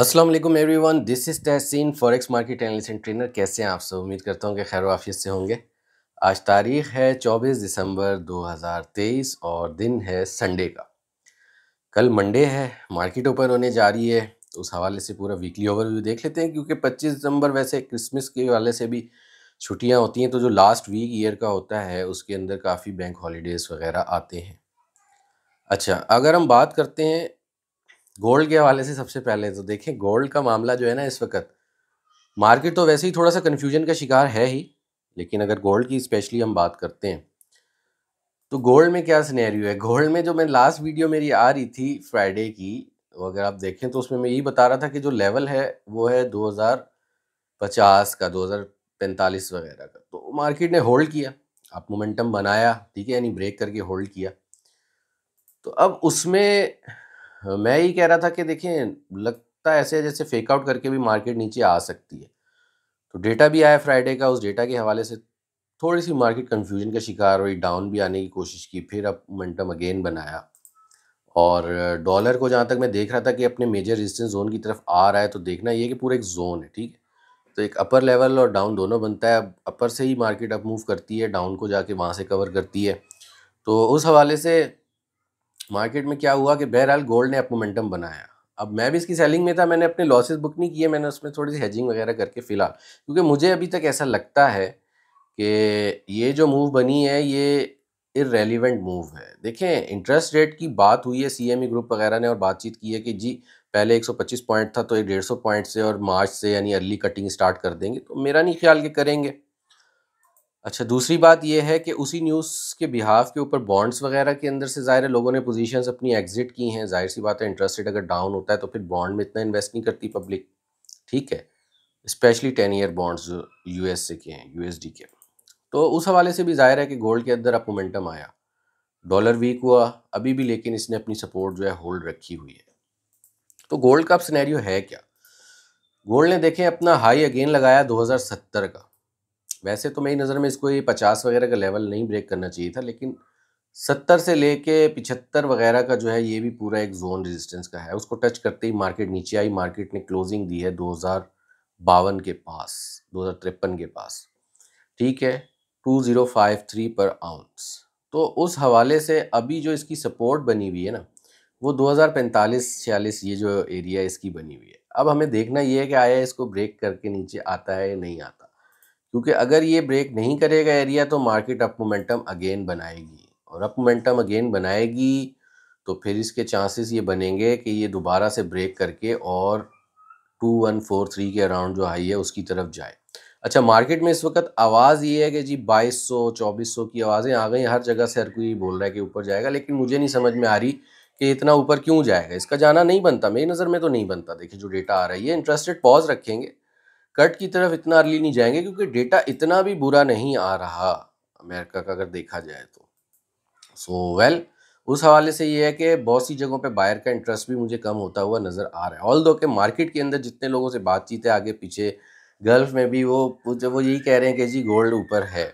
अस्सलाम वालेकुम everyone this is Tahseen forex market analyst and trainer कैसे हैं आप सब उम्मीद करता हूं कि खैर वाफियत से होंगे आज तारीख है 24 दिसंबर 2023 और दिन है संडे का कल मंडे है मार्केट ओपन होने जा रही है तो उस हवाले से पूरा वीकली ओवरव्यू देख लेते हैं क्योंकि 25 दिसंबर वैसे क्रिसमस के हवाले से भी छुट्टियाँ होती हैं तो जो लास्ट वीक ईयर का होता है उसके अंदर काफ़ी बैंक हॉलीडेज़ वगैरह आते हैं अच्छा अगर हम बात करते हैं गोल्ड के हवाले से सबसे पहले तो देखें गोल्ड का मामला जो है ना इस वक्त मार्केट तो वैसे ही थोड़ा सा कन्फ्यूजन का शिकार है ही लेकिन अगर गोल्ड की स्पेशली हम बात करते हैं तो गोल्ड में क्या सिनेरियो है गोल्ड में जो मैं लास्ट वीडियो मेरी आ रही थी फ्राइडे की तो अगर आप देखें तो उसमें मैं यही बता रहा था कि जो लेवल है वो है 2050 का 2045 वगैरह का तो मार्केट ने होल्ड किया आप मोमेंटम बनाया ठीक है यानी ब्रेक करके होल्ड किया तो अब उसमें हाँ, मैं ही कह रहा था कि देखिए लगता ऐसे है जैसे फेकआउट करके भी मार्केट नीचे आ सकती है तो डेटा भी आया फ्राइडे का उस डेटा के हवाले से थोड़ी सी मार्केट कन्फ्यूजन का शिकार हुई डाउन भी आने की कोशिश की फिर अब मोमेंटम अगेन बनाया और डॉलर को जहाँ तक मैं देख रहा था कि अपने मेजर रेजिस्टेंस जोन की तरफ आ रहा है तो देखना ये कि पूरा एक जोन है ठीक है तो एक अपर लेवल और डाउन दोनों बनता है अब अपर से ही मार्केट अब मूव करती है डाउन को जाके वहाँ से कवर करती है तो उस हवाले से मार्केट में क्या हुआ कि बहरहाल गोल्ड ने अपना मोमेंटम बनाया अब मैं भी इसकी सेलिंग में था मैंने अपने लॉसेस बुक नहीं किए मैंने उसमें थोड़ी सी हेजिंग वगैरह करके फ़िलहाल क्योंकि मुझे अभी तक ऐसा लगता है कि ये जो मूव बनी है ये इरेलीवेंट मूव है देखें इंटरेस्ट रेट की बात हुई है सीएमई ग्रुप वगैरह ने और बातचीत की है कि जी पहले 125 पॉइंट था तो ये डेढ़ पॉइंट से और मार्च से यानी अर्ली कटिंग स्टार्ट कर देंगे तो मेरा नहीं ख्याल कि करेंगे अच्छा दूसरी बात यह है कि उसी न्यूज़ के बिहाफ के ऊपर बॉन्ड्स वगैरह के अंदर से ज़ाहिर है लोगों ने पोजीशंस अपनी एग्जिट की हैं जाहिर सी बात है इंटरेस्ट रेट अगर डाउन होता है तो फिर बॉन्ड में इतना इन्वेस्ट नहीं करती पब्लिक ठीक है स्पेशली टेन ईयर बॉन्ड्स एस ए के हैं डी के तो उस हवाले से भी जाहिर है कि गोल्ड के अंदर अब मोमेंटम आया डॉलर वीक हुआ अभी भी लेकिन इसने अपनी सपोर्ट जो है होल्ड रखी हुई है तो गोल्ड का अब सिनेरियो है क्या गोल्ड ने देखें अपना हाई अगेन लगाया सत्तर का वैसे तो मेरी नज़र में इसको ये पचास वगैरह का लेवल नहीं ब्रेक करना चाहिए था लेकिन सत्तर से लेके पिछहत्तर वगैरह का जो है ये भी पूरा एक जोन रेजिस्टेंस का है उसको टच करते ही मार्केट नीचे आई मार्केट ने क्लोजिंग दी है दो हज़ार बावन के पास दो हज़ार तिरपन के पास ठीक है टू ज़ीरो फाइव थ्री पर आउंस तो उस हवाले से अभी जो इसकी सपोर्ट बनी हुई है ना वो दो हज़ार पैंतालीस छियालीस ये जो एरिया इसकी बनी हुई है अब हमें देखना ये है कि आया इसको ब्रेक करके नीचे आता है या नहीं आता क्योंकि अगर ये ब्रेक नहीं करेगा एरिया तो मार्केट अप मोमेंटम अगेन बनाएगी और अप मोमेंटम अगेन बनाएगी तो फिर इसके चांसेस ये बनेंगे कि ये दोबारा से ब्रेक करके और टू वन फोर थ्री के अराउंड जो हाई है उसकी तरफ जाए अच्छा मार्केट में इस वक्त आवाज़ ये है कि जी बाईस सौ चौबीस सौ की आवाज़ें आ गई हर जगह से हर कोई बोल रहा है कि ऊपर जाएगा लेकिन मुझे नहीं समझ में आ रही कि इतना ऊपर क्यों जाएगा इसका जाना नहीं बनता मेरी नज़र में तो नहीं बनता देखिए जो डेटा आ रहा है ये इंटरेस्टेड पॉज रखेंगे कट की तरफ इतना अर्ली नहीं जाएंगे क्योंकि डेटा इतना भी बुरा नहीं आ रहा अमेरिका का अगर देखा जाए तो सो so, वेल well, उस हवाले से ये है कि बहुत सी जगहों पे बायर का इंटरेस्ट भी मुझे कम होता हुआ नज़र आ रहा है ऑल दो के मार्केट के अंदर जितने लोगों से बातचीत है आगे पीछे गल्फ में भी वो वो यही कह रहे हैं कि जी गोल्ड ऊपर है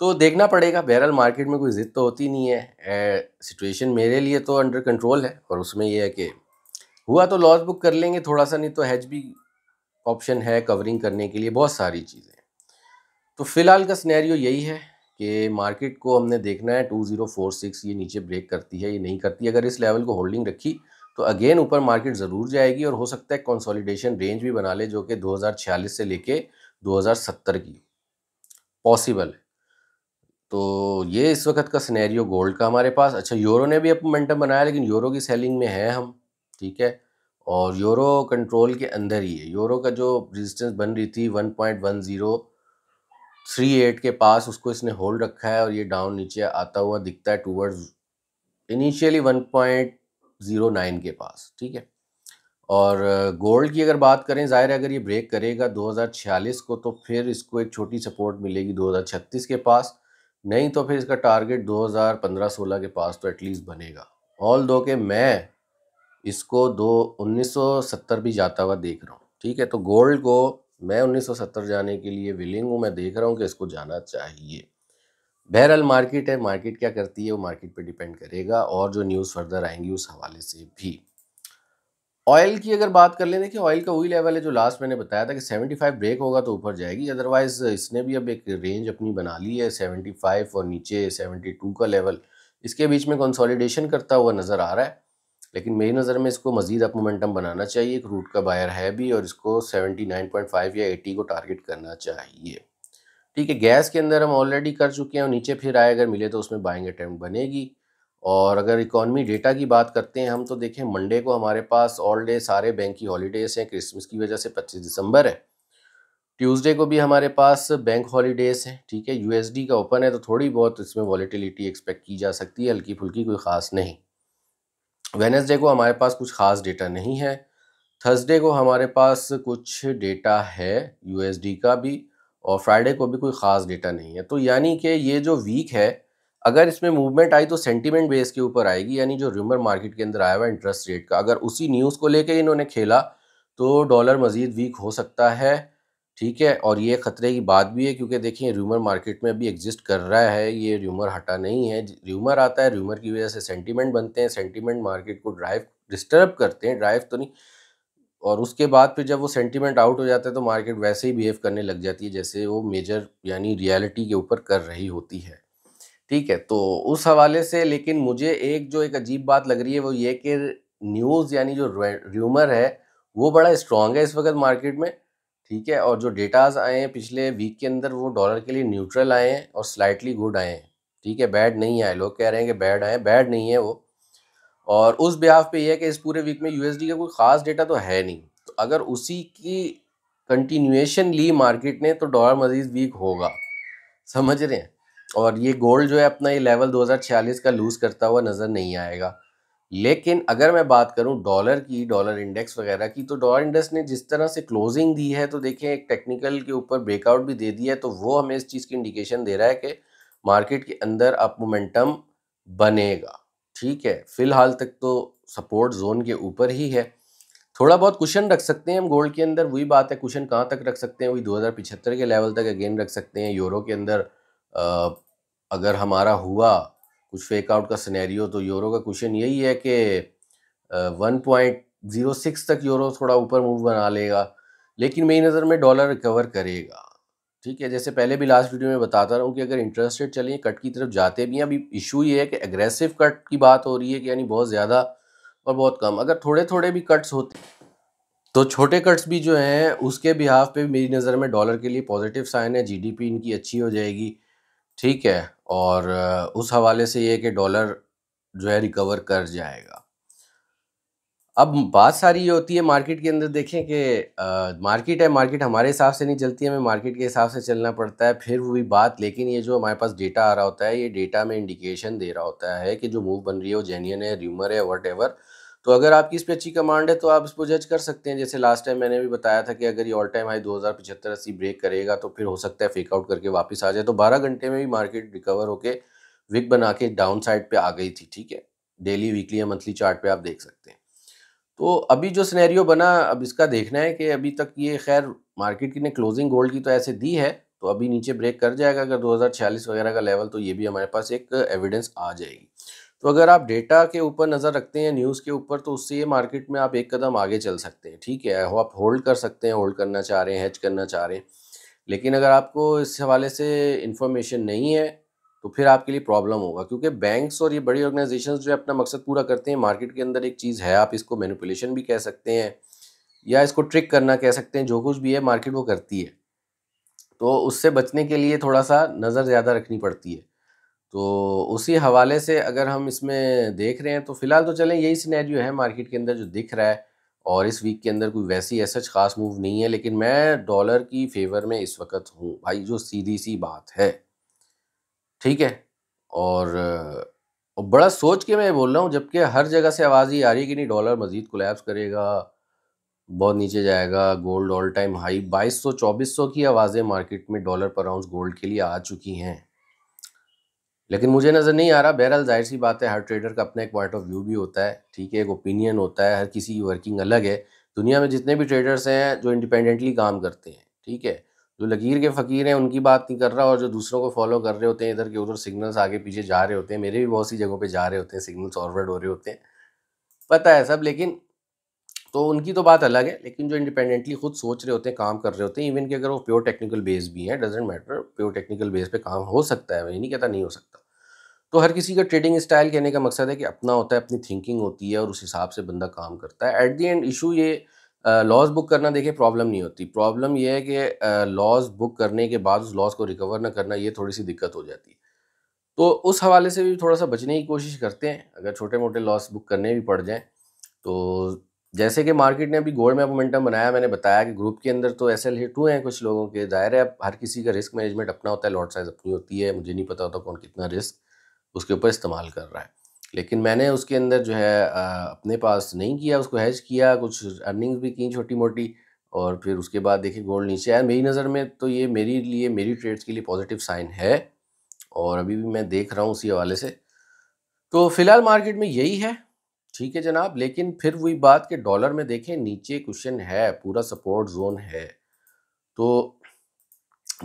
तो देखना पड़ेगा बहरहाल मार्केट में कोई ज़िद तो होती नहीं है सिचुएशन मेरे लिए तो अंडर कंट्रोल है और उसमें यह है कि हुआ तो लॉस बुक कर लेंगे थोड़ा सा नहीं तो हैज भी ऑप्शन है कवरिंग करने के लिए बहुत सारी चीज़ें तो फ़िलहाल का स्नैरियो यही है कि मार्केट को हमने देखना है 2046 ये नीचे ब्रेक करती है ये नहीं करती अगर इस लेवल को होल्डिंग रखी तो अगेन ऊपर मार्केट ज़रूर जाएगी और हो सकता है कंसोलिडेशन रेंज भी बना ले जो कि 2046 से लेके 2070 की पॉसिबल है तो ये इस वक्त का स्नैरियो गोल्ड का हमारे पास अच्छा यूरो ने भी अपमेंटम मोमेंटम बनाया लेकिन यूरो की सेलिंग में है हम ठीक है और यूरो कंट्रोल के अंदर ही है यूरो का जो रेजिस्टेंस बन रही थी 1.1038 के पास उसको इसने होल्ड रखा है और ये डाउन नीचे आता हुआ दिखता है टूवर्ड्स इनिशियली 1.09 के पास ठीक है और गोल्ड uh, की अगर बात करें ज़ाहिर है अगर ये ब्रेक करेगा 2046 को तो फिर इसको एक छोटी सपोर्ट मिलेगी 2036 के पास नहीं तो फिर इसका टारगेट 2015-16 के पास तो एटलीस्ट बनेगा ऑल दो के मैं इसको दो 1970 भी जाता हुआ देख रहा हूँ ठीक है तो गोल्ड को मैं 1970 जाने के लिए विलिंग हूँ मैं देख रहा हूँ कि इसको जाना चाहिए बहरहाल मार्केट है मार्केट क्या करती है वो मार्केट पे डिपेंड करेगा और जो न्यूज़ फर्दर आएंगी उस हवाले से भी ऑयल की अगर बात कर लें देखिए ऑयल का वही लेवल है जो लास्ट मैंने बताया था कि 75 ब्रेक होगा तो ऊपर जाएगी अदरवाइज़ इसने भी अब एक रेंज अपनी बना ली है 75 और नीचे 72 का लेवल इसके बीच में कंसोलिडेशन करता हुआ नज़र आ रहा है लेकिन मेरी नज़र में इसको मज़ीद अप मोमेंटम बनाना चाहिए एक रूट का बायर है भी और इसको 79.5 या 80 को टारगेट करना चाहिए ठीक है गैस के अंदर हम ऑलरेडी कर चुके हैं और नीचे फिर आए अगर मिले तो उसमें बाइंग अटैम्प्ट बनेगी और अगर इकॉनमी डेटा की बात करते हैं हम तो देखें मंडे को हमारे पास ऑल डे सारे बैंक की हॉलीडेज़ हैं क्रिसमस की वजह से पच्चीस दिसंबर है ट्यूसडे को भी हमारे पास बैंक हॉलीडेज़ हैं ठीक है यूएसडी का ओपन है तो थोड़ी बहुत इसमें वॉलीटिलिटी एक्सपेक्ट की जा सकती है हल्की फुल्की कोई ख़ास नहीं वेनसडे को हमारे पास कुछ ख़ास डेटा नहीं है थर्सडे को हमारे पास कुछ डेटा है यूएसडी का भी और फ्राइडे को भी कोई ख़ास डेटा नहीं है तो यानी कि ये जो वीक है अगर इसमें मूवमेंट आई तो सेंटीमेंट बेस के ऊपर आएगी यानी जो रिमर मार्केट के अंदर आया हुआ इंटरेस्ट रेट का अगर उसी न्यूज़ को लेकर इन्होंने खेला तो डॉलर मज़ीद वीक हो सकता है ठीक है और ये ख़तरे की बात भी है क्योंकि देखिए र्यूमर मार्केट में अभी एग्जिस्ट कर रहा है ये र्यूमर हटा नहीं है र्यूमर आता है र्यूमर की वजह से सेंटीमेंट बनते हैं सेंटीमेंट मार्केट को ड्राइव डिस्टर्ब करते हैं ड्राइव तो नहीं और उसके बाद फिर जब वो सेंटीमेंट आउट हो जाता है तो मार्केट वैसे ही बिहेव करने लग जाती है जैसे वो मेजर यानी रियलिटी के ऊपर कर रही होती है ठीक है तो उस हवाले से लेकिन मुझे एक जो एक अजीब बात लग रही है वो ये कि न्यूज़ यानी जो र्यूमर है वो बड़ा स्ट्रॉन्ग है इस वक्त मार्केट में ठीक है और जो डेटाज आए हैं पिछले वीक के अंदर वो डॉलर के लिए न्यूट्रल आए हैं और स्लाइटली गुड आए हैं ठीक है बैड नहीं आए लोग कह रहे हैं कि बैड आए बैड नहीं है वो और उस बिहाफ पे ये है कि इस पूरे वीक में यूएसडी का कोई ख़ास डेटा तो है नहीं तो अगर उसी की कंटिन्यूएशन ली मार्केट ने तो डॉलर मजीद वीक होगा समझ रहे हैं और ये गोल्ड जो है अपना ये लेवल छियालीस का लूज़ करता हुआ नज़र नहीं आएगा लेकिन अगर मैं बात करूं डॉलर की डॉलर इंडेक्स वगैरह की तो डॉलर इंडेक्स ने जिस तरह से क्लोजिंग दी है तो देखें एक टेक्निकल के ऊपर ब्रेकआउट भी दे दिया है तो वो हमें इस चीज़ की इंडिकेशन दे रहा है कि मार्केट के अंदर आप मोमेंटम बनेगा ठीक है फिलहाल तक तो सपोर्ट जोन के ऊपर ही है थोड़ा बहुत कुशन रख सकते हैं हम गोल्ड के अंदर वही बात है कुशन कहाँ तक रख सकते हैं वही दो के लेवल तक अगेन रख सकते हैं यूरो के अंदर आ, अगर हमारा हुआ कुछ फेक आउट का सिनेरियो तो यूरो का क्वेश्चन यही है कि वन पॉइंट ज़ीरो सिक्स तक यूरो थोड़ा ऊपर मूव बना लेगा लेकिन मेरी नज़र में डॉलर रिकवर करेगा ठीक है जैसे पहले भी लास्ट वीडियो में बताता रहा हूँ कि अगर इंटरेस्ट रेट चले कट की तरफ जाते भी हैं अभी इशू ये है कि एग्रेसिव कट की बात हो रही है कि यानी बहुत ज़्यादा और बहुत कम अगर थोड़े थोड़े भी कट्स होते तो छोटे कट्स भी जो हैं उसके बिहाफ पे मेरी नज़र में डॉलर के लिए पॉजिटिव साइन है जीडीपी इनकी अच्छी हो जाएगी ठीक है और उस हवाले से ये कि डॉलर जो है रिकवर कर जाएगा अब बात सारी ये होती है मार्केट के अंदर देखें कि मार्केट है मार्केट हमारे हिसाब से नहीं चलती हमें मार्केट के हिसाब से चलना पड़ता है फिर हुई बात लेकिन ये जो हमारे पास डेटा आ रहा होता है ये डेटा में इंडिकेशन दे रहा होता है कि जो मूव बन रही है वो जेन्यन है र्यूमर है वट एवर तो अगर आपकी इस पर अच्छी कमांड है तो आप इसको जज कर सकते हैं जैसे लास्ट टाइम मैंने भी बताया था कि अगर ये ऑल टाइम हाई दो हज़ार पचहत्तर अस्सी ब्रेक करेगा तो फिर हो सकता है फेकआउट करके वापस आ जाए तो बारह घंटे में भी मार्केट रिकवर होकर विक बना के डाउन साइड पर आ गई थी ठीक है डेली वीकली या मंथली चार्ट पे आप देख सकते हैं तो अभी जो सिनेरियो बना अब इसका देखना है कि अभी तक ये खैर मार्केट ने क्लोजिंग गोल्ड की तो ऐसे दी है तो अभी नीचे ब्रेक कर जाएगा अगर 2046 वगैरह का लेवल तो ये भी हमारे पास एक एविडेंस आ जाएगी तो अगर आप डेटा के ऊपर नज़र रखते हैं न्यूज़ के ऊपर तो उससे ये मार्केट में आप एक कदम आगे चल सकते हैं ठीक है आप होल्ड कर सकते हैं होल्ड करना चाह रहे हैं हैच करना चाह रहे हैं लेकिन अगर आपको इस हवाले से इन्फॉर्मेशन नहीं है तो फिर आपके लिए प्रॉब्लम होगा क्योंकि बैंक्स और ये बड़ी ऑर्गेनाइजेशन जो है अपना मकसद पूरा करते हैं मार्केट के अंदर एक चीज़ है आप इसको मैनिपुलेशन भी कह सकते हैं या इसको ट्रिक करना कह सकते हैं जो कुछ भी है मार्केट वो करती है तो उससे बचने के लिए थोड़ा सा नज़र ज़्यादा रखनी पड़ती है तो उसी हवाले से अगर हम इसमें देख रहे हैं तो फ़िलहाल तो चलें यही जो है मार्केट के अंदर जो दिख रहा है और इस वीक के अंदर कोई वैसी ऐसा ख़ास मूव नहीं है लेकिन मैं डॉलर की फेवर में इस वक्त हूँ भाई जो सीधी सी बात है ठीक है और, बड़ा सोच के मैं बोल रहा हूँ जबकि हर जगह से आवाज़ ही आ रही है कि नहीं डॉलर मज़ीद कोलेप्स करेगा बहुत नीचे जाएगा गोल्ड ऑल टाइम हाई 2200 2400 की आवाज़ें मार्केट में डॉलर पर आउंस गोल्ड के लिए आ चुकी हैं लेकिन मुझे नज़र नहीं आ रहा बहरहाल जाहिर सी बात है हर ट्रेडर का अपना एक पॉइंट ऑफ व्यू भी होता है ठीक है एक ओपिनियन होता है हर किसी की वर्किंग अलग है दुनिया में जितने भी ट्रेडर्स हैं जो इंडिपेंडेंटली काम करते हैं ठीक है जो लकीर के फ़कीर हैं उनकी बात नहीं कर रहा और जो दूसरों को फॉलो कर रहे होते हैं इधर के उधर सिग्नल्स आगे पीछे जा रहे होते हैं मेरे भी बहुत सी जगहों पर जा रहे होते हैं सिग्नल्स फॉरवर्ड हो रहे होते हैं पता है सब लेकिन तो उनकी तो बात अलग है लेकिन जो इंडिपेंडेंटली खुद सोच रहे होते हैं काम कर रहे होते हैं इवन कि अगर वो प्योर टेक्निकल बेस भी हैं doesn't matter pure technical base पे काम हो सकता है मैं नहीं कहता नहीं हो सकता तो हर किसी का ट्रेडिंग स्टाइल कहने का मकसद है कि अपना होता है अपनी थिंकिंग होती है और उस हिसाब से बंदा काम करता है एट दी एंड इशू ये लॉस बुक करना देखिए प्रॉब्लम नहीं होती प्रॉब्लम यह है कि लॉस बुक करने के बाद उस लॉस को रिकवर ना करना ये थोड़ी सी दिक्कत हो जाती है तो उस हवाले से भी थोड़ा सा बचने की कोशिश करते हैं अगर छोटे मोटे लॉस बुक करने भी पड़ जाएँ तो जैसे कि मार्केट ने अभी गोल्ड में मोमेंटम बनाया मैंने बताया कि ग्रुप के अंदर तो एस एल टू हैं कुछ लोगों के जाहिर है हर किसी का रिस्क मैनेजमेंट अपना होता है लॉट साइज अपनी होती है मुझे नहीं पता होता कौन कितना रिस्क उसके ऊपर इस्तेमाल कर रहा है लेकिन मैंने उसके अंदर जो है अपने पास नहीं किया उसको हैज किया कुछ अर्निंग्स भी की छोटी मोटी और फिर उसके बाद देखिए गोल्ड नीचे आया मेरी नज़र में तो ये मेरे लिए मेरी ट्रेड्स के लिए पॉजिटिव साइन है और अभी भी मैं देख रहा हूँ उसी हवाले से तो फ़िलहाल मार्केट में यही है ठीक है जनाब लेकिन फिर वही बात कि डॉलर में देखें नीचे क्वेश्चन है पूरा सपोर्ट जोन है तो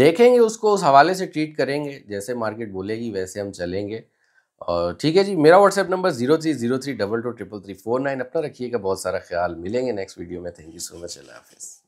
देखेंगे उसको उस हवाले से ट्रीट करेंगे जैसे मार्केट बोलेगी वैसे हम चलेंगे और ठीक है जी मेरा WhatsApp number zero three zero three double two triple three four nine अपना रखिएगा बहुत सारा ख्याल मिलेंगे नेक्स्ट वीडियो में थैंक यू सो मच अल्लाह हाफिज़